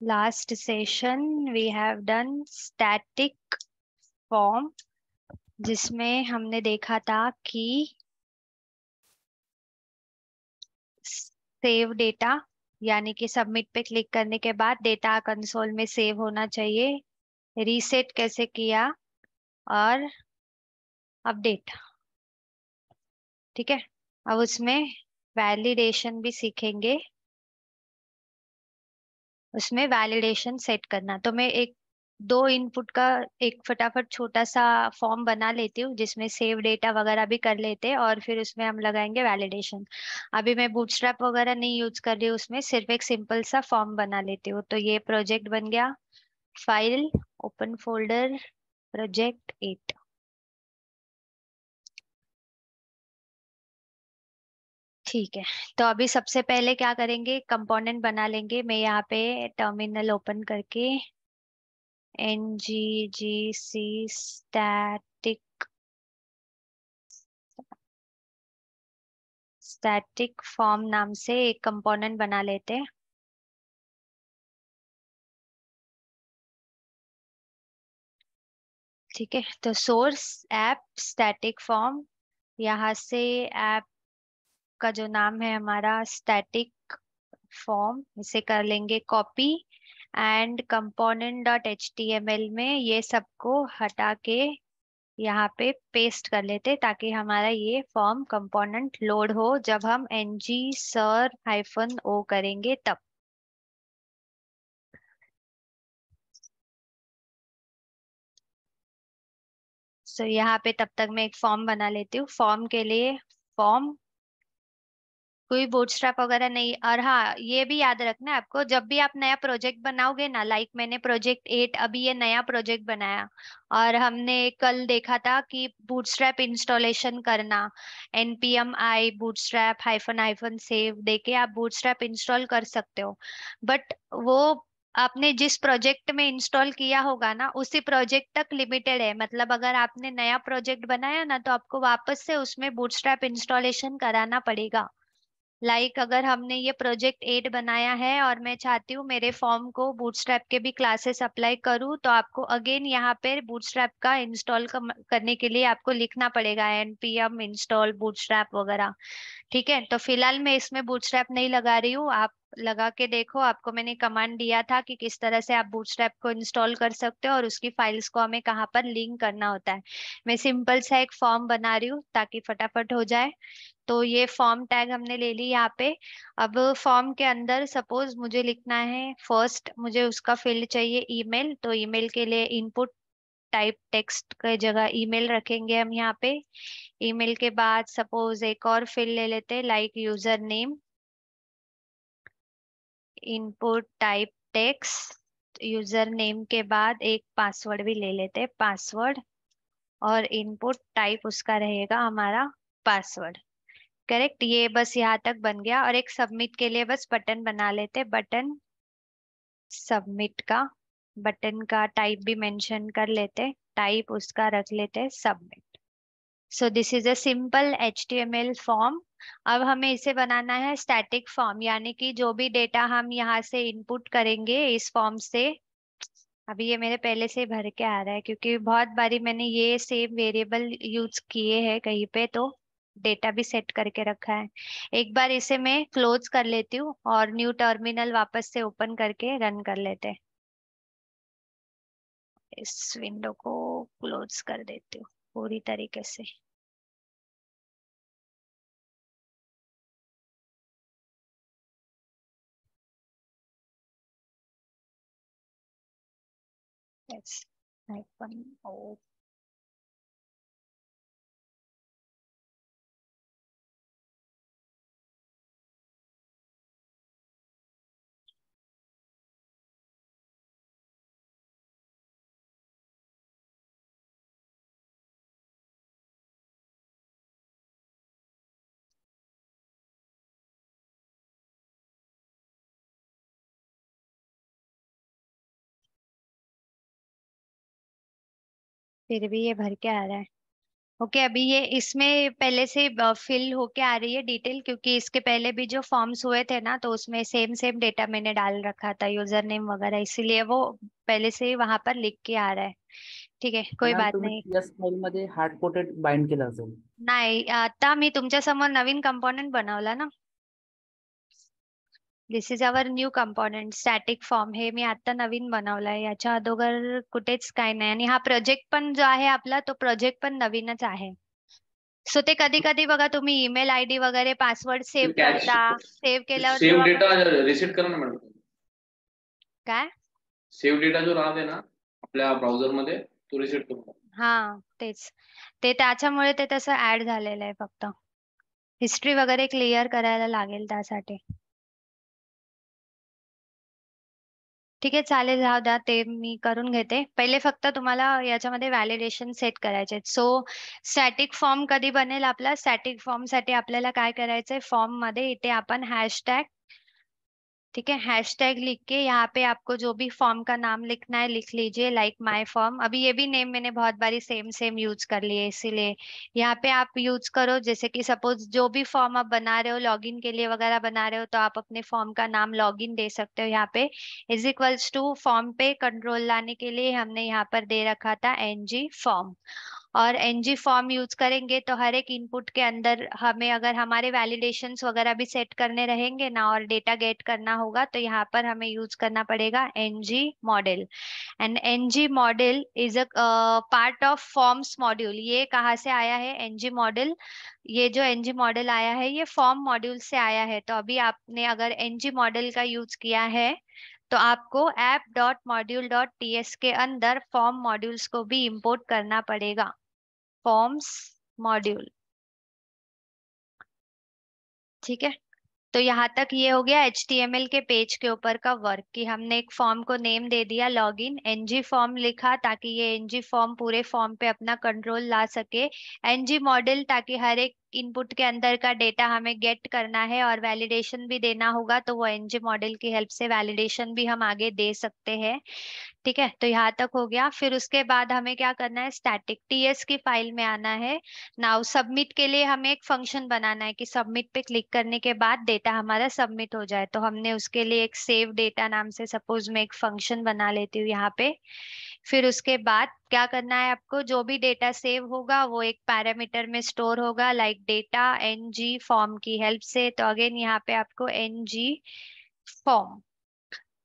last session we have done static form जिसमें हमने देखा था कि सेव डेटा यानी कि सबमिट पे क्लिक करने के बाद डेटा कंसोल में सेव होना चाहिए रीसेट कैसे किया और अपडेट ठीक है अब उसमें वैलिडेशन भी सीखेंगे उसमें वैलिडेशन सेट करना तो मैं एक दो इनपुट का एक फटाफट छोटा सा फॉर्म बना लेती हूँ जिसमें सेव डेटा वगैरह भी कर लेते हैं और फिर उसमें हम लगाएंगे वैलिडेशन अभी मैं बूटस्ट्रैप वगैरह नहीं यूज कर रही हूँ उसमें सिर्फ एक सिंपल सा फॉर्म बना लेती हूँ तो ये प्रोजेक्ट बन गया file open folder project eight ठीक है तो अभी सबसे पहले क्या करेंगे कंपोनेंट बना लेंगे मैं यहाँ पे टर्मिनल ओपन करके N G G C static static form नाम से एक कंपोनेंट बना लेते हैं ठीक है तो सोर्स ऐप स्टैटिक फॉर्म यहाँ से ऐप का जो नाम है हमारा स्टैटिक फॉर्म इसे कर लेंगे copy and component dot H T M L में ये सबको हटा के यहाँ पे पेस्ट कर लेते ताकि हमारा ये फॉर्म कंपोनेंट लोड हो जब हम N G serve hyphen O करेंगे तब सो so, यहाँ पे तब तक मैं एक फॉर्म बना लेती हूँ फॉर्म के लिए फॉर्म कोई स्ट्रैप वगैरह नहीं और हाँ ये भी याद रखना आपको जब भी आप नया प्रोजेक्ट बनाओगे ना लाइक मैंने प्रोजेक्ट एट अभी ये नया प्रोजेक्ट बनाया और हमने कल देखा था कि बूटस्ट्रैप इंस्टॉलेशन करना NPM I bootstrap hyphen hyphen save के आप बूटस्ट्रैप इंस्टॉल कर सकते हो बट वो आपने जिस प्रोजेक्ट में इंस्टॉल किया होगा ना उसी प्रोजेक्ट तक लिमिटेड है मतलब अगर आपने नया प्रोजेक्ट बनाया ना तो आपको वापस से उसमें बूटस्ट्रैप इंस्टॉलेशन कराना पड़ेगा लाइक like अगर हमने ये प्रोजेक्ट एड बनाया है और मैं चाहती हूँ मेरे फॉर्म को बूटस्ट्रैप के भी क्लासेस अप्लाई करूँ तो आपको अगेन यहाँ पर बूटस्ट्रैप का इंस्टॉल करने के लिए आपको लिखना पड़ेगा N P M install bootstrap वगैरह ठीक है तो फिलहाल मैं इसमें बूटस्ट्रैप नहीं लगा रही हूँ आप लगा के देखो आपको मैंने कमांड दिया था कि किस तरह से आप बूटस्ट्रैप को इंस्टॉल कर सकते हो और उसकी फाइल्स को हमें कहाँ पर लिंक करना होता है मैं सिंपल सा एक फॉर्म बना रही हूँ ताकि फटाफट हो जाए तो ये फॉर्म टैग हमने ले ली यहाँ पे अब फॉर्म के अंदर सपोज मुझे लिखना है फर्स्ट मुझे उसका फील्ड चाहिए ईमेल तो ईमेल के लिए इनपुट टाइप टेक्स्ट के जगह ईमेल रखेंगे हम यहाँ पे ईमेल के बाद सपोज एक और फील्ड ले लेते हैं like user name input type text user name के बाद एक पासवर्ड भी ले लेते हैं पासवर्ड और इनपुट टाइप उसका रहेगा हमारा पासवर्ड करेक्ट ये बस यहाँ तक बन गया और एक सबमिट के लिए बस बटन बना लेते बटन सबमिट का बटन का टाइप भी मेंशन कर लेते टाइप उसका रख लेते submit so this is a simple H form अब हमें इसे बनाना है स्टैटिक फॉर्म यानी कि जो भी डेटा हम यहाँ से इनपुट करेंगे इस फॉर्म से अभी ये मेरे पहले से भर के आ रहा है क्योंकि बहुत बारी मैंने ये सेम वेरिएबल यूज किए हैं कहीं पे तो डेटा भी सेट करके रखा है एक बार इसे मैं क्लोज कर लेती हूँ और न्यू टर्मिनल वापस से ओपन करके रन कर लेते हैं इस विंडो को क्लोज कर देती हूँ पूरी तरीके से Yes, I can open. फिर भी ये भर के आ रहा है ओके okay, अभी ये इसमें पहले से फिल होके आ रही है डिटेल क्योंकि इसके पहले भी जो फॉर्म्स हुए थे ना तो उसमें सेम सेम डेटा मैंने डाल रखा था यूजर नेम वगैरह इसीलिए वो पहले से ही वहां पर लिख के आ रहा है ठीक है कोई बात नहीं हार्ड कोटेड बाइंड केलं नाही आता मी तुमच्या समोर नवीन कंपोनेंट बनवला ना this is our new component static form हे मी आता नवीन बनवलंय याच्या अगोदर कुठेच काय नाही आणि हा प्रोजेक्ट पण जो आहे आपला तो प्रोजेक्ट पण नवीनच आहे सो ते कधी कधी बघा तुम्ही ईमेल आयडी वगैरे पासवर्ड सेव्ह करता सेव्ह केल्यावर काय सेव्ह डेटा जो राहते ना आपल्या ब्राउझर मध्ये तो रिसेट करून हा तेच ते त्याच्यामुळे ते तसं ऍड झालेलं आहे फक्त हिस्ट्री वगैरे क्लिअर करायला लागेल त्यासाठी ठीक आहे चालेल राहू द्या ते मी करून घेते. पहिले फक्त तुम्हाला याच्यामध्ये व्हॅलिडेशन सेट करायचे सो स्टॅटिक फॉर्म कधी बनेल आपला स्टॅटिक फॉर्मसाठी आपल्याला काय करायचंय फॉर्ममध्ये इथे आपण हॅशटॅग ठीक है हैशटैग लिख के यहाँ पे आपको जो भी फॉर्म का नाम लिखना है लिख लीजिए लाइक माय फॉर्म अभी ये भी नेम मैंने बहुत बारी सेम सेम यूज कर लिए इसीलिए यहाँ पे आप यूज करो जैसे कि सपोज जो भी फॉर्म आप बना रहे हो लॉगिन के लिए वगैरह बना रहे हो तो आप अपने फॉर्म का नाम लॉगिन दे सकते हो यहाँ पे इज इक्वल्स टू फॉर्म पे कंट्रोल लाने के लिए हमने यहाँ पर दे रखा था एन फॉर्म और एनजी फॉर्म यूज करेंगे तो हर एक इनपुट के अंदर हमें अगर हमारे वैलिडेशन वगैरह भी सेट करने रहेंगे ना और डेटा गेट करना होगा तो यहाँ पर हमें यूज करना पड़ेगा NG model and NG model is a part of forms module ये कहाँ से आया है एनजी मॉडल ये जो एनजी मॉडल आया है ये फॉर्म मॉड्यूल से आया है तो अभी आपने अगर एनजी मॉडल का यूज किया है तो आपको app dot module dot T S के अंदर फॉर्म मॉड्यूल्स को भी इंपोर्ट करना पड़ेगा फॉर्म्स मॉड्यूल ठीक है तो यहाँ तक ये हो गया एच के पेज के ऊपर का वर्क कि हमने एक फॉर्म को नेम दे दिया लॉग इन एनजी फॉर्म लिखा ताकि ये एनजी फॉर्म पूरे फॉर्म पे अपना कंट्रोल ला सके एनजी मॉडल ताकि हर एक इनपुट के अंदर का डेटा हमें गेट करना है और वैलिडेशन भी देना होगा तो वो एनजी मॉडल की हेल्प से वैलिडेशन भी हम आगे दे सकते हैं ठीक है तो यहाँ तक हो गया फिर उसके बाद हमें क्या करना है स्टैटिक टीएस की फाइल में आना है नाउ सबमिट के लिए हमें एक फंक्शन बनाना है कि सबमिट पे क्लिक करने के बाद डेटा हमारा सबमिट हो जाए तो हमने उसके लिए एक सेव डेटा नाम से सपोज मैं एक फंक्शन बना लेती हूँ यहाँ पे फिर उसके बाद क्या करना है आपको जो भी डेटा सेव होगा वो एक पैरामीटर में स्टोर होगा लाइक डेटा एन फॉर्म की हेल्प से तो अगेन यहाँ पे आपको एन फॉर्म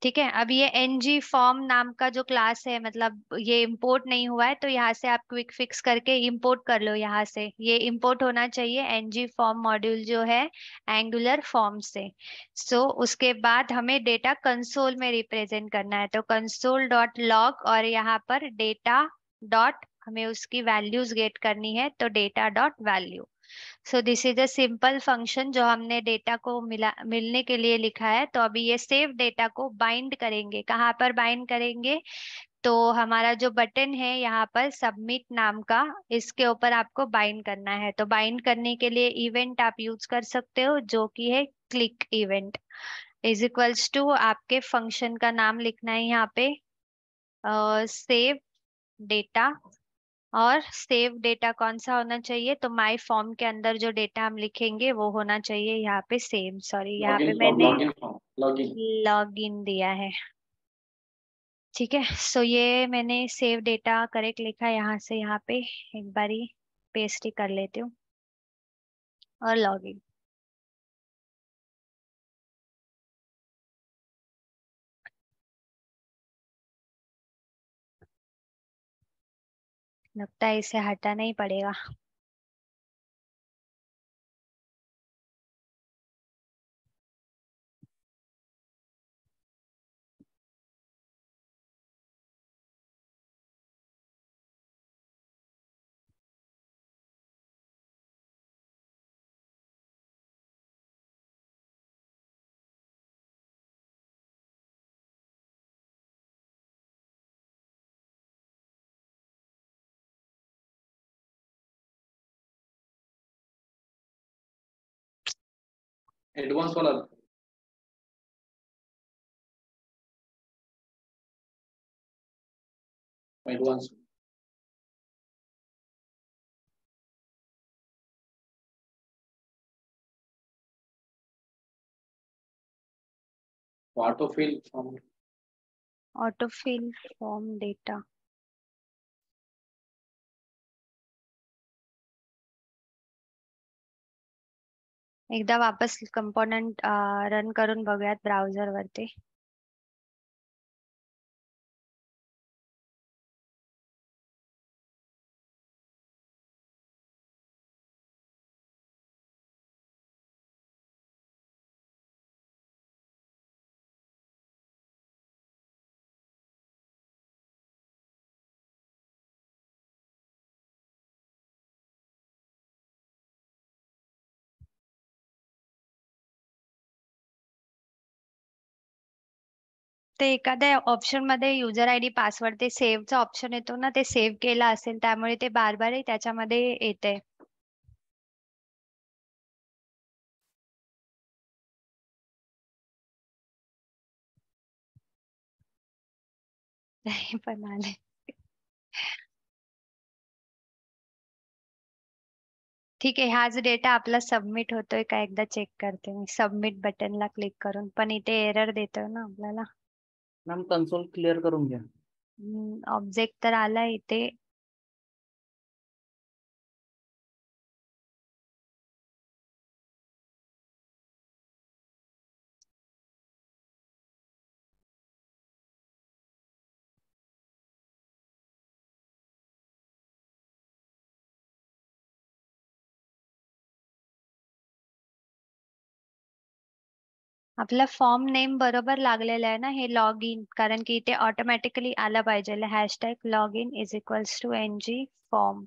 ठीक है अब ये एन जी फॉर्म नाम का जो क्लास है मतलब ये इम्पोर्ट नहीं हुआ है तो यहाँ से आप क्विक फिक्स करके इम्पोर्ट कर लो यहाँ से ये इम्पोर्ट होना चाहिए एन जी फॉर्म मॉड्यूल जो है एंगुलर फॉर्म से सो so, उसके बाद हमें डेटा कंसोल में रिप्रेजेंट करना है तो कंसोल डॉट लॉग और यहाँ पर डेटा डॉट हमें उसकी वैल्यूज गेट करनी है तो data dot value so this is a simple function जो हमने डेटा को मिला मिलने के लिए लिखा है तो अभी ये सेव डेटा को बाइंड करेंगे कहाँ पर बाइंड करेंगे तो हमारा जो बटन है यहाँ पर सबमिट नाम का इसके ऊपर आपको बाइंड करना है तो बाइंड करने के लिए इवेंट आप यूज कर सकते हो जो कि है click event is equals to आपके फंक्शन का नाम लिखना है यहाँ पे सेव डेटा और सेव डेटा कौन सा होना चाहिए तो माई फॉर्म के अंदर जो डेटा हम लिखेंगे वो होना चाहिए यहाँ पे सेम सॉरी यहाँ पे मैंने लॉग इन दिया है ठीक है सो ये मैंने सेव डेटा करेक्ट लिखा यहाँ से यहाँ पे एक बारी पेस्ट ही कर लेती हूँ और लॉग इन लगता है इसे हटाना ही पड़ेगा advanced solar advanced autofill from autofill form data एकदा वापस कंपोनेंट रन करून बघूयात ब्राउझर वरती ते एखाद्या ऑप्शन मध्ये युजर आयडी पासवर्ड ते सेव्हचा ऑप्शन येतो ना ते सेव्ह केला असेल त्यामुळे ते बार बार त्याच्यामध्ये येते पण ठीक आहे हा डेटा आपला सबमिट होतोय का एकदा चेक करते मी सबमिट बटनला क्लिक करून पण इथे एरर देतोय ना आपल्याला मॅम कन्सोल क्लिअर करून घ्या ऑब्जेक्ट तर आला इथे आपला फॉर्म नेम बरोबर लागलेला आहे ना हे लॉग इन कारण की इथे ऑटोमॅटिकली आलं पाहिजे hashtag log in is equals to N G form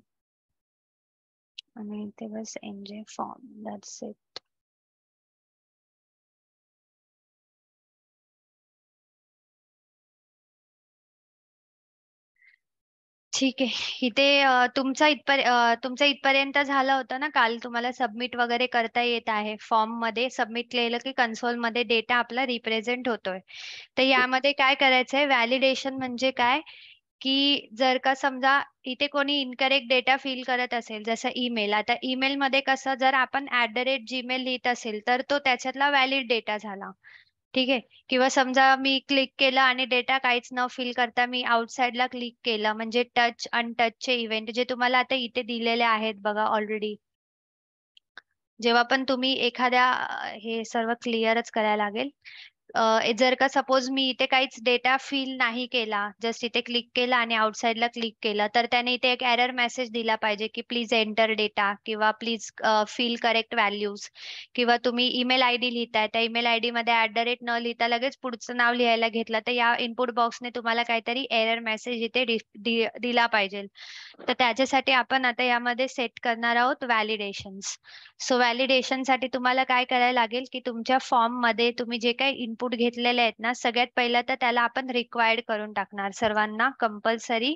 आणि इथे बस N G form that's it ठीक आहे. इथे तुमचा इथपर्यंत तुमचा तुमचं इथपर्यंत झालं होतं ना काल तुम्हाला सबमिट वगैरे करता येत आहे. फॉर्म मध्ये सबमिट केलं की कन्सोल मध्ये डेटा आपला रिप्रेझेंट होतोय. तर हो. यामध्ये काय करायचंय व्हॅलिडेशन म्हणजे काय? की जर का समजा इथे कोणी इनकरेक्ट डेटा फिल करत असेल जसं ईमेल आता ईमेल मध्ये कसं जर आपण ऍट द रेट जीमेल लिहित असेल तर तो त्याच्यातला व्हॅलिड डेटा झाला. ठीक आहे किंवा समजा मी क्लिक केलं आणि डेटा काहीच न फिल करता मी ला क्लिक केलं म्हणजे टच चे इव्हेंट जे तुम्हाला आता इथे दिलेले आहेत बघा ऑलरेडी जेव्हा पण तुम्ही एखाद्या हे सर्व क्लिअरच करायला लागेल जर का सपोज मी इथे काहीच डेटा फिल नाही केला जस्ट इथे क्लिक केला आणि आउटसाईडला क्लिक केलं तर त्याने इथे एक एरर मेसेज दिला पाहिजे की प्लीज एंटर डेटा किंवा प्लीज फिल करेक्ट व्हॅल्यूज किंवा तुम्ही ईमेल आय डी लिहिताय त्या ईमेल आय डी मध्ये ऍट द रेट न लिहिता लगेच पुढचं नाव लिहायला घेतलं तर या इनपुट बॉक्सने तुम्हाला काहीतरी एरर मेसेज इथे दिला पाहिजे तर त्याच्यासाठी आपण आता यामध्ये सेट करणार आहोत व्हॅलिडेशन्स सो व्हॅलिडेशनसाठी तुम्हाला काय करायला लागेल की तुमच्या फॉर्ममध्ये तुम्ही जे काही इनपुट घेतलेले आहेत ना सगळ्यात पहिलं तर त्याला आपण रिक्वायर्ड करून टाकणार सर्वांना कंपल्सरी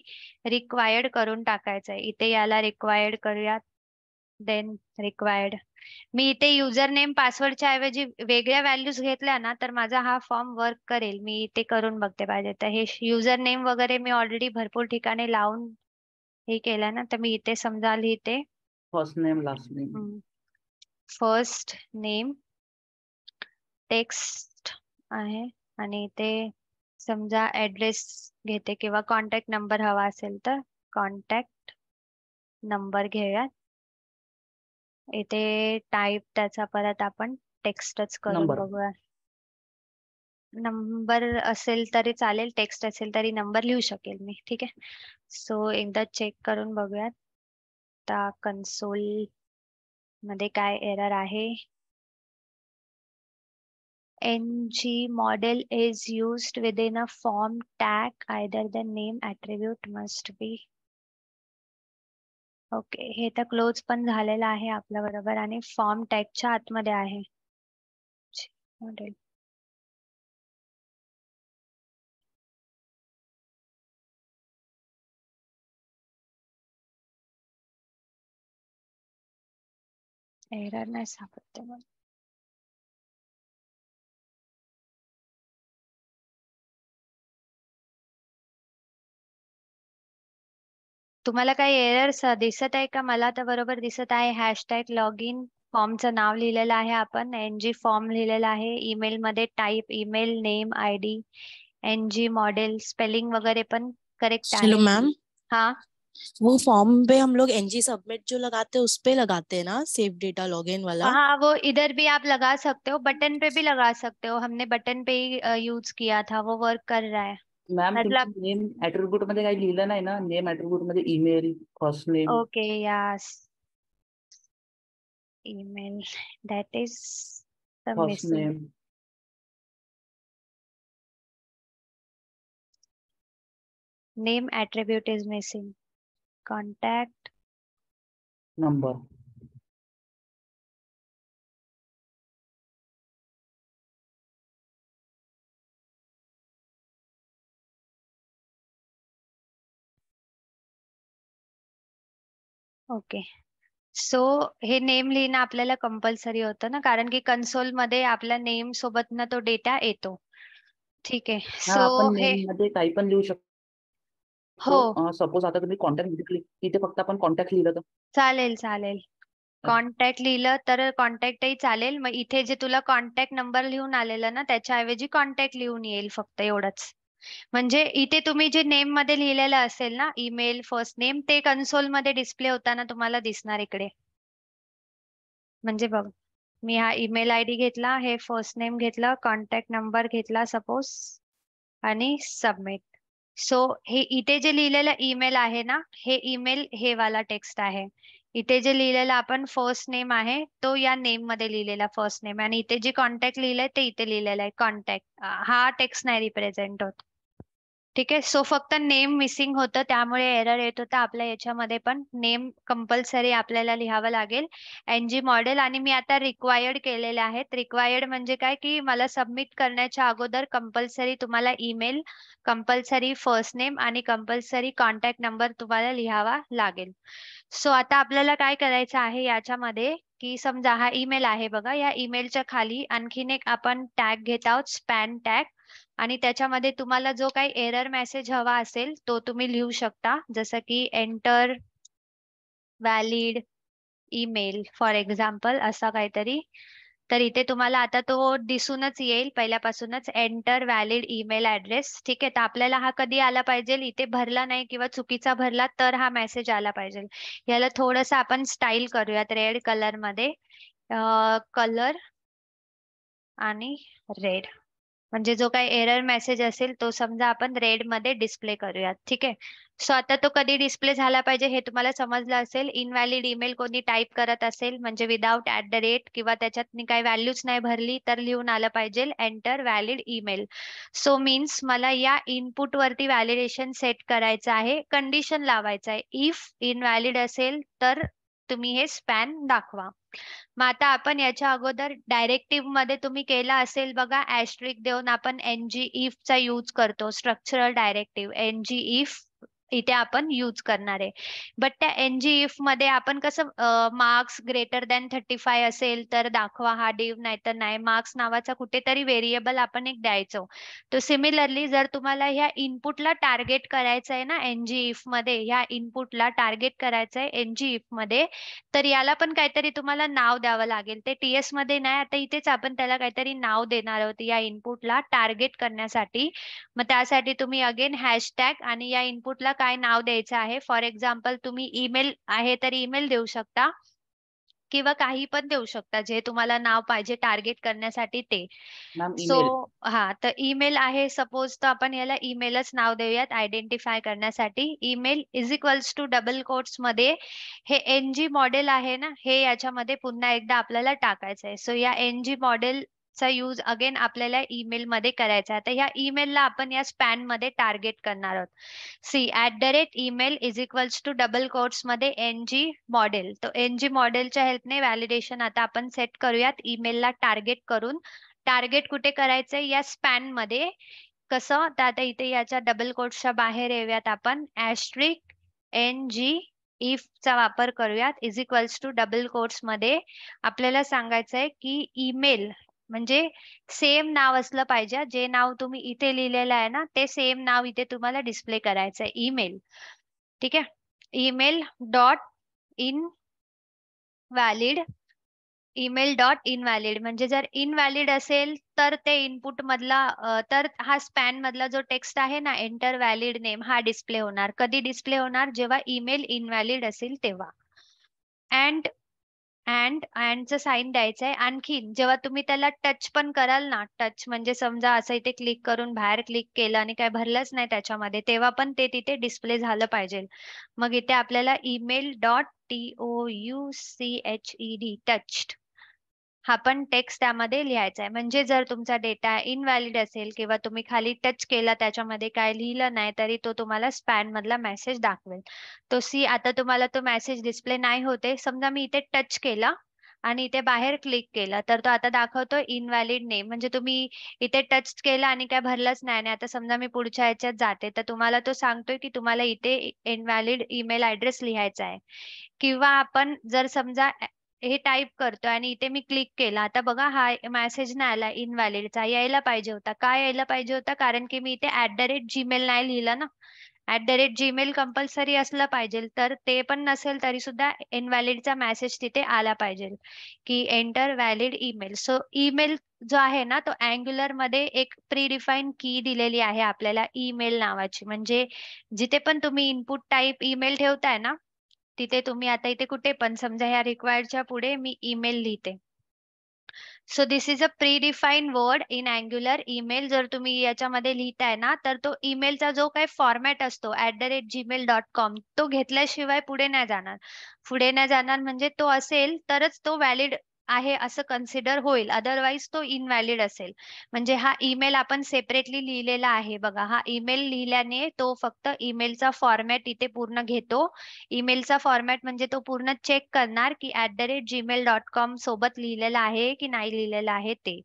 रिक्वायर्ड करून टाकायचंय इथे याला रिक्वायर्ड करूयात देन रिक्वायर्ड मी इथे युजर नेम पासवर्डच्या ऐवजी वेगळ्या व्हॅल्यूज घेतल्या ना तर माझा हा फॉर्म वर्क करेल मी इथे करून बघते पाहिजे तर हे युजर नेम वगैरे मी ऑलरेडी भरपूर ठिकाणी लावून हे केलं ना तर मी इथे समजा इथे first name last name first name text आहे आणि ते समजा ऍड्रेस घेते किंवा कॉन्टॅक्ट नंबर हवा असेल तर कॉन्टॅक्ट नंबर घेऊयात इथे टाईप त्याचा परत आपण टेक्स्टच करून बघूया नंबर असेल तरी चालेल टेक्स्ट असेल तरी नंबर लिहू शकेल मी ठीक आहे सो एकदा चेक करून बघूयात आता कन्सोल मध्ये काय एरर आहे ng model is used within a form tag, either the name attribute must be. Okay हे तर क्लोज पण झालेलं आहे आपल्या बरोबर आणि फॉर्म टॅगच्या आतमध्ये आहे मॉडेल एरर नाही सापडते मला तुम्हाला काय एरर्स दिसत आहे का मला तर बरोबर दिसत आहे हॅशटॅग लॉग इन फॉर्मचं नाव लिहिलेलं आहे आपण एन जी फॉर्म लिहिलेलं आहे ईमेल मध्ये type email name I D N G model spelling वगैरह पण करेक्ट आहे मैम हाँ वो फॉर्म पे हम लोग एनजी सबमिट जो लगाते हैं उस पे लगाते हैं ना सेव डेटा लॉगिन वाला हाँ वो इधर भी आप लगा सकते हो बटन पे भी लगा सकते हो हमने बटन पे ही यूज किया था वो वर्क कर रहा है मॅम नेम ऍट्रिब्यूट मध्ये काही लिहिलं नाही ना नेम ऍट्रिब्यूट मध्ये email first name okay yes email that is the first name name attribute is missing contact number okay. So हे नेम लिहिणं आपल्याला कंपल्सरी होतं ना, कारण की कन्सोल मध्ये आपल्या नेम सोबत ना तो डेटा येतो. ठीक आहे. सो हे काही पण लिहू शकतो. हो. सपोज आता तुम्ही कॉन्टॅक्ट तिथे फक्त आपण कॉन्टॅक्ट लिहिलं तर? चालेल, चालेल. कॉन्टॅक्ट लिहिलं तर कॉन्टॅक्टही चालेल. मग इथे जे तुला कॉन्टॅक्ट नंबर लिहून आलेला ना, त्याच्याऐवजी कॉन्टॅक्ट लिहून येईल फक्त एवढंच. म्हणजे इथे तुम्ही जे नेम मध्ये लिहिलेलं असेल ना ईमेल फर्स्ट नेम ते कन्सोल मध्ये डिस्प्ले होताना तुम्हाला दिसणार इकडे म्हणजे बघ मी हा ईमेल आय डी घेतला हे फर्स्ट नेम घेतलं कॉन्टॅक्ट नंबर घेतला सपोज आणि सबमिट सो हे इथे जे लिहिलेलं ईमेल आहे ना हे ईमेल हे वाला टेक्स्ट आहे इथे जे लिहिलेलं आपण फर्स्ट नेम आहे तो या नेम मध्ये लिहिलेला फर्स्ट नेम आणि इथे जे कॉन्टॅक्ट लिहिलंय ते इथे लिहिलेलं आहे कॉन्टॅक्ट हा टेक्स्ट नाही रिप्रेझेंट होत ठीक आहे सो फक्त नेम मिसिंग होतं त्यामुळे एरर येत होता आपल्या याच्यामध्ये पण नेम कंपल्सरी आपल्याला लिहावं लागेल एन जी मॉडेल आणि मी आता रिक्वायर्ड केलेले आहेत रिक्वायर्ड म्हणजे काय की मला सबमिट करण्याच्या अगोदर कंपल्सरी तुम्हाला ईमेल कंपल्सरी फर्स्ट नेम आणि कंपल्सरी कॉन्टॅक्ट नंबर तुम्हाला लिहावा लागेल सो आता आपल्याला काय करायचं आहे याच्यामध्ये की समजा हा ईमेल आहे बघा या ईमेलच्या खाली आणखीन एक आपण टॅग घेत आहोत स्पॅन टॅग आणि त्याच्यामध्ये तुम्हाला जो काही एरर मेसेज हवा असेल तो तुम्ही लिहू शकता जसं की enter valid email for example असा काहीतरी तर इथे तुम्हाला आता तो दिसूनच येईल पहिल्यापासूनच एंटर व्हॅलिड ईमेल ऍड्रेस ठीक आहे तर आपल्याला हा कधी आला पाहिजे इथे भरला नाही किंवा चुकीचा भरला तर हा मेसेज आला पाहिजे याला थोडस आपण स्टाईल करूयात रेड कलर मध्ये कलर आणि रेड म्हणजे जो काही एरर मेसेज असेल तो समजा आपण रेड मध्ये डिस्प्ले करूयात ठीक आहे सो आता तो कधी डिस्प्ले झाला पाहिजे हे तुम्हाला समजलं असेल इनव्हॅलिड ईमेल कोणी टाईप करत असेल म्हणजे विदाउट ऍट द रेट किंवा त्याच्यात काही व्हॅल्यूच नाही भरली तर लिहून आलं पाहिजे enter valid email so means मला या इनपुट वरती व्हॅलिडेशन सेट करायचं आहे कंडिशन लावायचं आहे इफ इनव्हॅलिड असेल तर तुम्ही हे स्पॅन दाखवा मग आता आपण याच्या अगोदर डायरेक्टिव्ह मध्ये तुम्ही केला असेल बघा ऍस्ट्रिक देऊन आपण एनजी इफ चा यूज करतो स्ट्रक्चरल डायरेक्टिव्ह एनजी इफ इथे आपण युज करणार आहे बट त्या एनजीईफ मध्ये आपण कसं marks greater than thirty five असेल तर दाखवा हा डीव नाही तर नाही मार्क्स नावाचा कुठेतरी व्हेरिएबल आपण एक द्यायचो तर सिमिलरली जर तुम्हाला ह्या इनपुटला टार्गेट करायचं आहे ना एनजीईफ मध्ये ह्या इनपुटला टार्गेट करायचं आहे एनजीईफ मध्ये तर याला पण काहीतरी तुम्हाला नाव द्यावं लागेल ते टीएस मध्ये नाही आता इथेच आपण त्याला काहीतरी नाव देणार आहोत या इनपुटला टार्गेट करण्यासाठी मग त्यासाठी तुम्ही अगेन हॅशटॅग आणि या इनपुटला काय नाव द्यायचं आहे फॉर एक्झाम्पल तुम्ही ईमेल आहे तर ईमेल देऊ शकता किंवा काही पण देऊ शकता जे तुम्हाला नाव पाहिजे टार्गेट करण्यासाठी ते सो हा तर ईमेल आहे सपोज तर आपण याला ईमेलच नाव देऊयात आयडेंटिफाय करण्यासाठी email is equals to double quotes मध्ये हे एनजी मॉडेल आहे ना हे याच्यामध्ये पुन्हा एकदा आपल्याला टाकायचं आहे सो या एनजी मॉडेल चा यूज अगेन आपल्याला ईमेल मध्ये करायचा आहे तर ह्या ईमेलला आपण या स्पॅन मध्ये टार्गेट करणार आहोत C at the rate email is equals to double quotes मध्ये एन जी मॉडेल तर एन जी मॉडेलच्या हेल्पने व्हॅलिडेशन आता आपण सेट करूयात ईमेलला टार्गेट करून टार्गेट कुठे करायचंय या स्पॅन मध्ये कसं तर आता इथे याच्या डबल कोट्सच्या बाहेर येऊयात आपण ऍस्ट्रिक एन जी इफ चा वापर करूयात is equals to double quotes मध्ये आपल्याला सांगायचंय की ईमेल म्हणजे सेम नाव असलं पाहिजे जे नाव तुम्ही इथे लिहिलेलं आहे ना ते सेम नाव इथे तुम्हाला डिस्प्ले करायचं आहे ईमेल ठीक आहे email dot invalid email dot invalid म्हणजे जर इनव्हॅलिड असेल तर ते इनपुट मधला तर हा स्पॅन मधला जो टेक्स्ट आहे ना एंटर व्हॅलिड नेम हा डिस्प्ले होणार कधी डिस्प्ले होणार जेव्हा ईमेल इनव्हॅलिड असेल तेव्हा अँड अँड अँडचं साईन द्यायचं आहे आणखीन जेव्हा तुम्ही त्याला टच पण कराल ना टच म्हणजे समजा असं इथे क्लिक करून बाहेर क्लिक केलं आणि काय भरलंच नाही त्याच्यामध्ये तेव्हा पण ते तिथे डिस्प्ले झालं पाहिजे मग इथे आपल्याला email dot T O U C H E D touch हा पण टेक्स्ट त्यामध्ये लिहायचा आहे म्हणजे जर तुमचा डेटा इनव्हॅलिड असेल किंवा तुम्ही खाली टच केला त्याच्यामध्ये काय लिहिलं नाही तरी तो तुम्हाला स्पॅन मधला मेसेज दाखवेल तो सी आता तुम्हाला तो मेसेज डिस्प्ले नाही होते समजा मी इथे टच केला आणि इथे बाहेर क्लिक केला तर तो आता दाखवतो इनव्हॅलिड नेम म्हणजे तुम्ही इथे टच केला आणि काय भरलंच नाही आणि आता समजा मी पुढच्या ह्याच्यात जाते तर तुम्हाला तो सांगतोय की तुम्हाला इथे इनव्हॅलिड ईमेल ऍड्रेस लिहायचा आहे किंवा आपण जर समजा हे टाईप करतो आणि इथे मी क्लिक केला आता बघा हा मेसेज नाही आला इनव्हॅलिडचा यायला पाहिजे होता काय यायला पाहिजे होता कारण की मी इथे ऍट द रेट जीमेल नाही लिहिलं ना at the rate Gmail compulsory असलं पाहिजे तर ते पण नसेल तरी सुद्धा इनव्हॅलिडचा मेसेज तिथे आला पाहिजे की enter valid email so email जो आहे ना तो अँग्युलर मध्ये एक प्री की दिलेली आहे आपल्याला ईमेल नावाची म्हणजे जिथे पण तुम्ही इनपुट टाईप ईमेल ठेवताय ना तिथे तुम्ही आता इथे कुठे पण समजा ह्या रिक्वायर्डच्या पुढे मी ईमेल लिहिते so this is a predefine word in angular email जर तुम्ही याच्यामध्ये लिहिताय ना तर तो ईमेलचा जो काही फॉर्मॅट असतो at the rate Gmail dot com तो घेतल्याशिवाय पुढे नाही जाणार पुढे नाही जाणार म्हणजे तो असेल तरच तो व्हॅलिड आहे असं कन्सिडर होईल अदरवाईज तो इनव्हॅलिड असेल म्हणजे हा ईमेल आपण सेपरेटली लिहिलेला आहे बघा हा ईमेल लिहिल्याने तो फक्त ईमेलचा फॉर्मॅट इथे पूर्ण घेतो ईमेलचा फॉर्मॅट म्हणजे तो पूर्ण चेक करणार की at the rate Gmail dot com सोबत लिहिलेला आहे की नाही लिहिलेलं आहे ते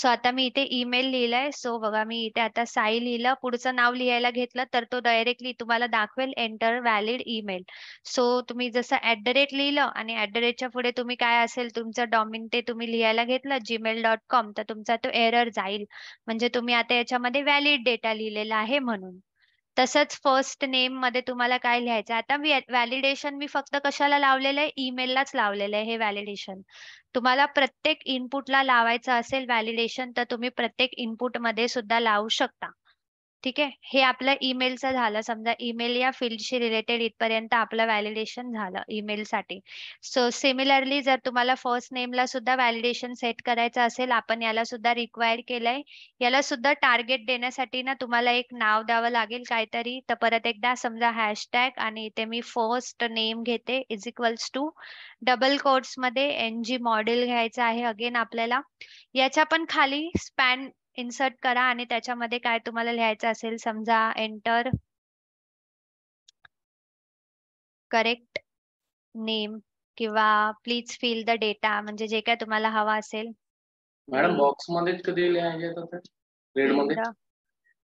सो आता मी इथे ईमेल लिहिलाय सो बघा मी इथे आता साई लिहिलं पुढचं नाव लिहायला घेतलं तर तो डायरेक्टली तुम्हाला दाखवेल एंटर व्हॅलिड ईमेल सो तुम्ही जसं ऍट द रेट लिहिलं आणि ऍट द रेटच्या पुढे तुम्ही काय असेल तुमचं कॉमिंग ते तुम्ही लिहायला घेतलं जीमेल डॉट कॉम तर तुमचा तो एरर जाईल म्हणजे तुम्ही आता याच्यामध्ये व्हॅलिड डेटा लिहिलेला आहे म्हणून तसंच फर्स्ट नेम मध्ये तुम्हाला काय लिहायचं आता व्हॅलिडेशन मी फक्त कशाला लावलेलं आहे ईमेललाच लावलेलं आहे हे व्हॅलिडेशन तुम्हाला प्रत्येक इनपुटला लावायचं असेल व्हॅलिडेशन तर तुम्ही प्रत्येक इनपुट मध्ये सुद्धा लावू शकता ठीक आहे हे आपलं ईमेलचं झालं समजा ईमेल या फील्डशी रिलेटेड इथपर्यंत आपलं व्हॅलिडेशन झालं ईमेल साठी सो सिमिलरली जर तुम्हाला फर्स्ट नेमला सुद्धा व्हॅलिडेशन सेट करायचं असेल आपण याला सुद्धा रिक्वायर्ड केलंय याला सुद्धा टार्गेट देण्यासाठी ना तुम्हाला एक नाव द्यावं लागेल काहीतरी तर परत एकदा समजा हॅशटॅग आणि इथे मी फर्स्ट नेम घेते इज इक्वल्स टू डबल कोर्ट्समध्ये एन जी मॉडेल घ्यायचं आहे अगेन आपल्याला याच्या पण खाली स्पॅन इन्सर्ट करा आणि त्याच्यामध्ये काय तुम्हाला लिहायचं असेल समजा एंटर करेक्ट नेम किंवा प्लीज फिल द डेटा म्हणजे जे काय तुम्हाला हवा असेल मॅडम बॉक्स मध्ये कधी लिहायचे रेड मध्ये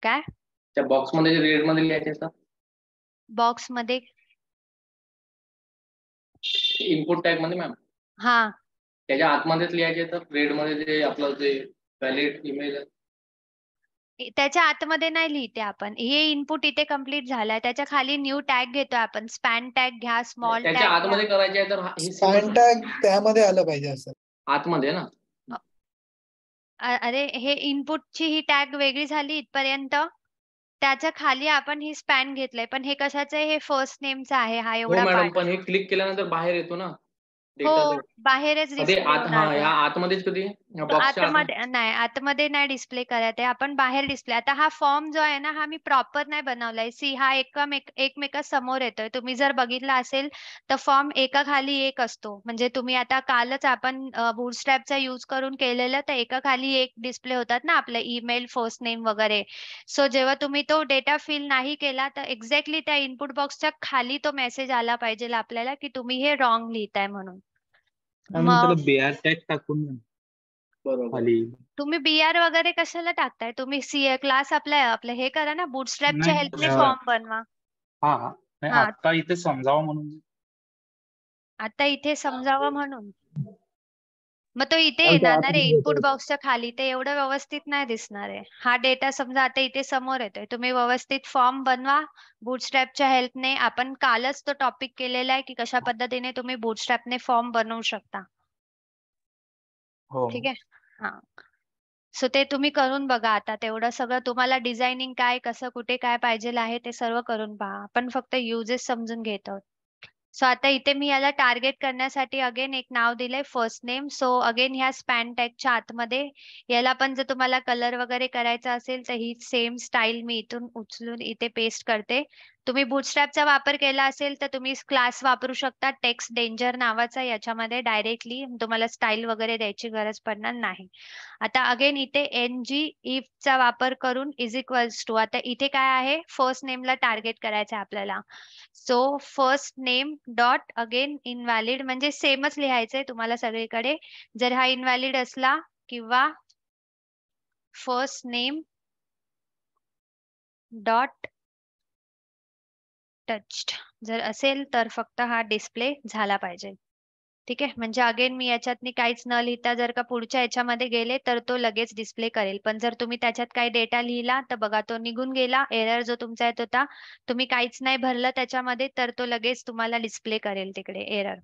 काय त्या बॉक्स मध्ये रेड मध्ये लिहायचे बॉक्स मध्ये इनपुट टॅग मध्ये मॅम हा त्याच्या आतमध्येच लिहायचे तर रेड मध्ये जे आपलं जे व्हॅलिड ईमेल त्याच्या आतमध्ये नाही लिहिते आपण हे इनपुट इथे कंप्लीट झालाय त्याच्या खाली न्यू टॅग घेतो आपण स्पॅन टॅग घ्या स्मॉल त्याच्या आतमध्ये टॅग करायचे तर स्पॅन टॅग त्यामध्ये आलं पाहिजे असं आतमध्ये ना अरे हे इनपुटची ही टॅग वेगळी झाली इथपर्यंत त्याच्या खाली आपण ही स्पॅन घेतलंय पण हे कशाचं आहे? हे फर्स्ट नेमचं आहे हा हो एवढा पण हे क्लिक केल्यानंतर बाहेर येतो ना हो बाहेरच डिस्प्ले कधी आतमध्ये नाही आतमध्ये नाही डिस्प्ले करायचं आहे आपण बाहेर डिस्प्ले आता हा फॉर्म जो आहे ना हा मी प्रॉपर नाही बनवलाय सी हा एकमेका समोर येतोय तुम्ही जर बघितला असेल तर फॉर्म एका खाली एक असतो म्हणजे तुम्ही आता कालच आपण बुटस्ट्रॅपचा यूज करून केलेलं तर एका खाली एक डिस्प्ले होतात ना आपलं ईमेल फर्स्ट नेम वगैरे सो जेव्हा तुम्ही तो डेटा फिल नाही केला तर एक्झॅक्टली त्या इनपुट बॉक्सच्या खाली तो मेसेज आला पाहिजे आपल्याला की तुम्ही हे रॉंग लिहिताय म्हणून तुम्ही टॅग टाकून तुम्ही बीआर वगैरे कशाला टाकताय तुम्ही सीए क्लास आपला आपलं हे करा ना बुटस्ट्रॅपच्या हेल्पने फॉर्म बनवा आता इथे समजावं म्हणून आता इथे समजावं म्हणून मग तो इथे येणार ना रे इनपुट बॉक्सच्या खाली ते एवढं व्यवस्थित नाही दिसणार आहे हा डेटा समजा आता इथे समोर येतोय तुम्ही व्यवस्थित फॉर्म बनवा बुटस्ट्रॅपच्या हेल्पने आपण कालच तो टॉपिक केलेला आहे की कशा पद्धतीने तुम्ही बुटस्ट्रॅपने फॉर्म बनवू शकता हो. ठीक आहे हा सो ते तुम्ही करून बघा आता तेवढं सगळं तुम्हाला डिझायनिंग काय कसं कुठे काय पाहिजे आहे ते सर्व करून पहा आपण फक्त युजेस समजून घेत आहोत सो आता इथे मी याला टार्गेट करण्यासाठी अगेन एक नाव दिलंय फर्स्ट नेम सो अगेन ह्या स्पॅन टॅगच्या आतमध्ये याला पण जर तुम्हाला कलर वगैरे करायचा असेल तर ही सेम स्टाईल मी इथून उचलून इथे पेस्ट करते तुम्ही बुटस्ट्रॅपचा वापर केला असेल तर तुम्ही क्लास वापरू शकता टेक्स्ट डेंजर नावाचा याच्यामध्ये डायरेक्टली तुम्हाला स्टाईल वगैरे द्यायची गरज पडणार नाही आता अगेन इथे एन जी इफचा वापर करून इज इक्वल्स टू आता इथे काय आहे फर्स्ट नेमला टार्गेट करायचं आहे आपल्याला so first name dot again invalid म्हणजे सेमच लिहायचंय तुम्हाला सगळीकडे जर हा इनव्हॅलिड असला किंवा फर्स्ट नेम डॉट टच्ड जर असेल तर फक्त हा डिस्प्ले झाला पाहिजे ठीक आहे म्हणजे अगेन मी याच्यात काहीच न लिहिता जर का पुढच्या याच्यामध्ये गेले तर तो लगेच डिस्प्ले करेल पण जर तुम्ही त्याच्यात काही डेटा लिहिला तर बघा तो निघून गेला एरर जो तुमचा येत होता तुम्ही काहीच नाही भरलं त्याच्यामध्ये तर तो लगेच तुम्हाला डिस्प्ले करेल तिकडे एरर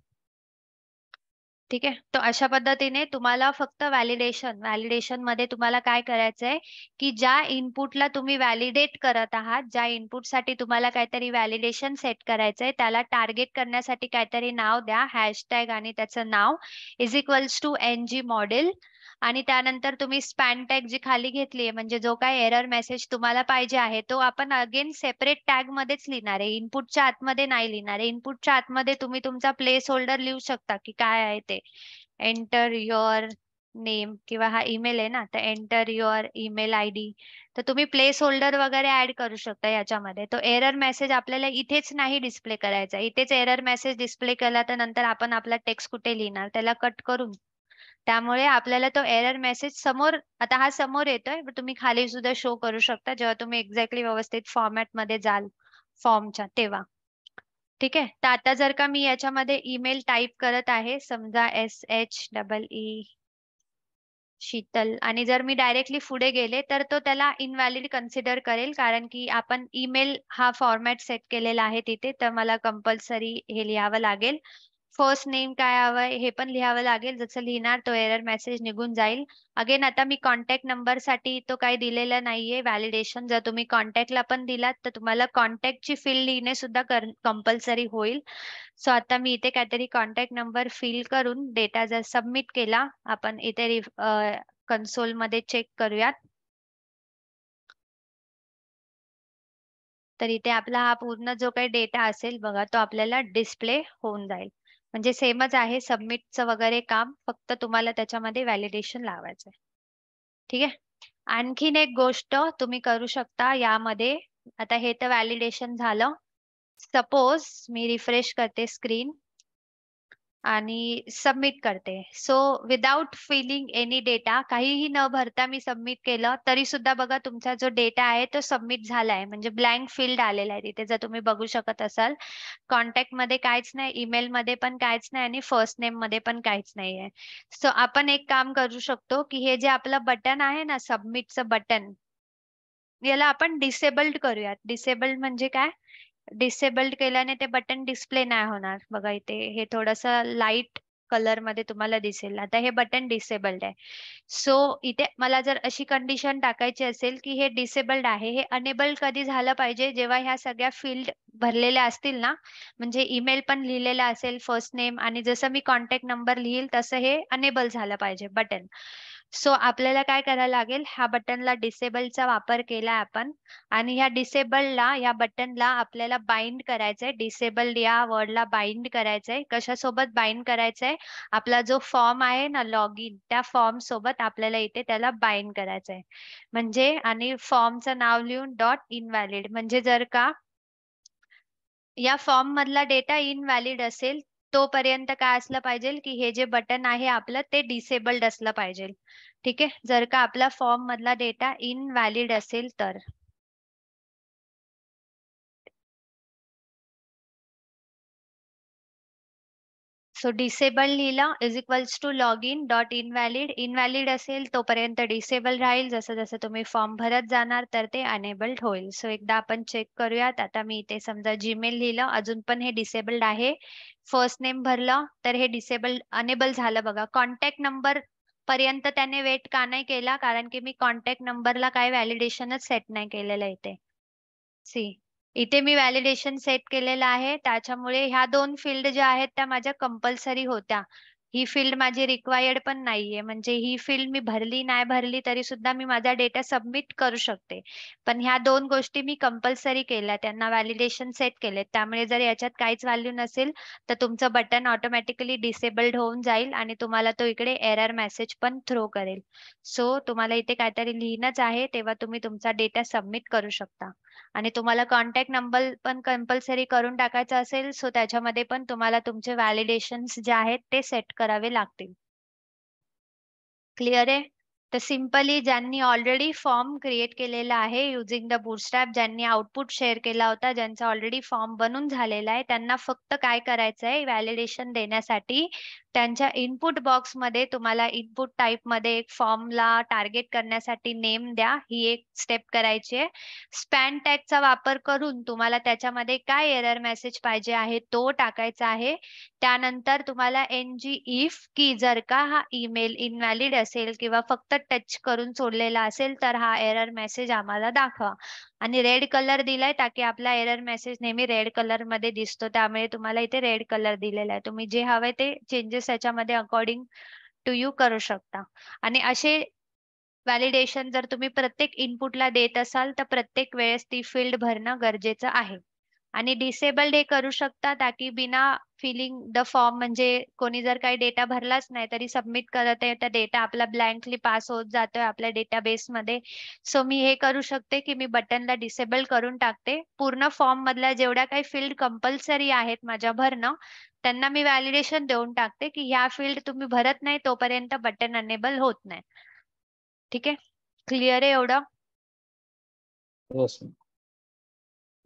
ठीक आहे तर अशा पद्धतीने तुम्हाला फक्त व्हॅलिडेशन व्हॅलिडेशन मध्ये तुम्हाला काय करायचंय की ज्या इनपुटला तुम्ही व्हॅलिडेट करत आहात ज्या इनपुटसाठी तुम्हाला काहीतरी व्हॅलिडेशन सेट करायचंय त्याला टार्गेट करण्यासाठी काहीतरी नाव द्या हॅशटॅग आणि त्याचं नाव is equals to NG model आणि त्यानंतर तुम्ही स्पॅन टॅग जी खाली घेतली आहे म्हणजे जो काय एरर मेसेज तुम्हाला पाहिजे आहे तो आपण अगेन सेपरेट टॅग मध्येच लिहिणार आहे इनपुटच्या आतमध्ये नाही लिहिणार आहे इनपुटच्या आतमध्ये तुम्ही तुमचा प्लेस होल्डर लिहू शकता की काय आहे ते एंटर युअर नेम किंवा हा ईमेल आहे ना तर enter your email I D तर तुम्ही प्लेस होल्डर वगैरे ऍड करू शकता याच्यामध्ये तो एरर मेसेज आपल्याला इथेच नाही डिस्प्ले करायचा इथेच एरर मेसेज डिस्प्ले केला तर नंतर आपण आपला टेक्स्ट कुठे लिहिणार त्याला कट करून त्यामुळे आपल्याला तो एरर मेसेज समोर आता हा समोर येतोय तुम्ही खाली सुद्धा शो करू शकता जेव्हा तुम्ही एक्झॅक्टली व्यवस्थित मध्ये जाल फॉर्मच्या तेव्हा ठीक आहे तर आता जर का मी याच्यामध्ये ईमेल टाईप करत आहे समजा S H double E Sheetal आणि जर मी डायरेक्टली पुढे गेले तर तो त्याला इनव्हॅलिड कन्सिडर करेल कारण की आपण ईमेल हा फॉर्मॅट सेट केलेला आहे तिथे तर मला कंपल्सरी हे लिहावं लागेल फर्स्ट नेम काय हवंय हे पण लिहावं लागेल जसं लिहिणार तो एरर मेसेज निघून जाईल अगेन आता मी कॉन्टॅक्ट नंबरसाठी तो काही दिलेला नाहीये व्हॅलिडेशन जर तुम्ही कॉन्टॅक्टला पण दिलात तर तुम्हाला कॉन्टॅक्टची फील्ड लिहिणे सुद्धा कंपल्सरी होईल सो आता मी इथे काहीतरी कॉन्टॅक्ट नंबर फिल करून डेटा जर सबमिट केला आपण इथे कन्सोलमध्ये चेक करूयात तर इथे आपला हा पूर्ण जो काही डेटा असेल बघा तो आपल्याला डिस्प्ले होऊन जाईल म्हणजे सेमच आहे सबमिटचं वगैरे काम फक्त तुम्हाला त्याच्यामध्ये व्हॅलिडेशन लावायचं आहे ठीक आहे आणखीन एक गोष्ट तुम्ही करू शकता यामध्ये आता हे तर व्हॅलिडेशन झालं सपोज मी रिफ्रेश करते स्क्रीन आणि सबमिट करते so without filling any data काहीही न भरता मी सबमिट केलं तरी सुद्धा बघा तुमचा जो डेटा आहे तो सबमिट झाला आहे म्हणजे ब्लँक फील्ड आलेला आहे तिथे जर तुम्ही बघू शकत असाल कॉन्टॅक्ट मध्ये काहीच नाही ईमेल मध्ये पण काहीच नाही आणि फर्स्ट नेम मध्ये पण काहीच नाही आहे सो आपण एक काम करू शकतो की हे जे आपलं बटन आहे ना सबमिटचं बटन याला आपण डिसेबल्ड करूयात डिसेबल्ड म्हणजे काय डिसेबल्ड केल्याने ते बटन डिस्प्ले नाही होणार बघा इथे हे थोडस लाईट कलर मध्ये तुम्हाला दिसेल आता हे बटन डिसेबल्ड आहे सो इथे मला जर अशी कंडिशन टाकायची असेल की हे डिसेबल्ड आहे हे अनेबल कधी झालं पाहिजे जेव्हा ह्या सगळ्या फील्ड भरलेल्या असतील ना म्हणजे ईमेल पण लिहिलेला असेल फर्स्ट नेम आणि जसं मी कॉन्टॅक्ट नंबर लिहिल तसं हे अनेबल झालं पाहिजे बटन सो आपल्याला काय करायला लागेल ह्या बटनला डिसेबलचा वापर केला आपण आणि ह्या डिसेबलला या बटनला आपल्याला बाइंड करायचंय डिसेबल या वर्डला बाइंड करायचंय कशासोबत बाइंड करायचंय आपला जो फॉर्म आहे ना लॉग इन त्या फॉर्म सोबत आपल्याला इथे त्याला बाइंड करायचंय म्हणजे आणि फॉर्मचं नाव लिहून डॉट इनव्हॅलिड म्हणजे जर का या फॉर्म मधला डेटा इनव्हॅलिड असेल तोपर्यंत काय असलं पाहिजे की हे जे बटन आहे आपलं ते डिसेबल्ड असलं पाहिजे ठीक आहे जर का आपला फॉर्म मधला डेटा इनव्हॅलिड असेल तर सो डिसेबल लिहिलं is equals to log in dot invalid invalid असेल तोपर्यंत डिसेबल राहील जसं जसं तुम्ही फॉर्म भरत जाणार तर ते अनेबल्ड होईल सो एकदा आपण चेक करूयात आता मी इथे समजा जीमेल लिहिलं अजून पण हे डिसेबल्ड आहे फर्स्ट नेम भरलं तर हे डिसेबल अनेबल झालं बघा कॉन्टॅक्ट नंबर पर्यंत त्याने वेट का नाही केला कारण की मी कॉन्टॅक्ट नंबरला काय व्हॅलिडेशनच सेट नाही केलेलं इथे सी इथे मी व्हॅलिडेशन सेट केलेलं आहे त्याच्यामुळे ह्या दोन फील्ड ज्या आहेत त्या माझ्या कंपल्सरी होत्या ही फील्ड माझी रिक्वायर्ड पण नाहीये म्हणजे ही फील्ड मी भरली नाही भरली तरी सुद्धा मी माझा डेटा सबमिट करू शकते पण ह्या दोन गोष्टी मी कंपल्सरी केल्या त्यांना व्हॅलिडेशन सेट केले त्यामुळे जर याच्यात काहीच व्हॅल्यू नसेल तर तुमचं बटन ऑटोमॅटिकली डिसेबल्ड होऊन जाईल आणि तुम्हाला तो इकडे एरर मेसेज पण थ्रो करेल सो तुम्हाला इथे काहीतरी लिहिणंच आहे तेव्हा तुम्ही तुमचा डेटा सबमिट करू शकता आणि तुम्हाला कॉन्टॅक्ट नंबर पण कंपल्सरी करून टाकायचा असेल सो त्याच्यामध्ये पण तुम्हाला तुमचे व्हॅलिडेशन जे आहेत ते सेट करावे लागतील क्लिअर आहे तर सिम्पली ज्यांनी ऑलरेडी फॉर्म क्रिएट केलेला आहे युजिंग द बुटस्ट्रॅप ज्यांनी आउटपुट शेअर केला होता ज्यांचा ऑलरेडी फॉर्म बनून झालेला आहे त्यांना फक्त काय करायचं आहे व्हॅलिडेशन देण्यासाठी त्यांच्या इनपुट बॉक्स मध्ये तुम्हाला इनपुट मध्ये एक फॉर्मला टार्गेट करण्यासाठी नेम द्या ही एक स्टेप करायची आहे स्पॅन टॅगचा वापर करून तुम्हाला त्याच्यामध्ये काय एरर मेसेज पाहिजे आहे तो टाकायचा आहे त्यानंतर तुम्हाला एन जी इफ की जर का हा ईमेल इनव्हॅलिड असेल किंवा फक्त टच करून सोडलेला असेल तर हा एरर मेसेज आम्हाला दाखवा आणि रेड कलर दिलाय ताकी आपला एरर मेसेज नेहमी रेड कलर मध्ये दिसतो त्यामुळे तुम्हाला इथे रेड कलर दिलेला आहे तुम्ही जे हवे ते चेंजेस याच्यामध्ये अकॉर्डिंग टू यू करू शकता आणि असे व्हॅलिडेशन जर तुम्ही प्रत्येक इनपुटला देत असाल तर प्रत्येक वेळेस ती फील्ड भरणं गरजेचं आहे आणि डिसेबल्ड हे करू शकता ताकि बिना फिलिंग द फॉर्म म्हणजे कोणी जर काही डेटा भरलाच नाही तरी सबमिट करत आहे तर डेटा आपला ब्लँकली पास होत जातोय आपल्या मध्ये सो मी हे करू शकते की मी बटनला डिसेबल करून टाकते पूर्ण फॉर्म मधल्या जेवढ्या काही फील्ड कंपल्सरी आहेत माझ्या भरणं त्यांना मी व्हॅलिडेशन देऊन टाकते की ह्या फील्ड तुम्ही भरत नाही तोपर्यंत बटन अनेबल होत नाही ठीक आहे क्लिअर आहे एवढं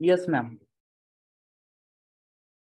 येस मॅम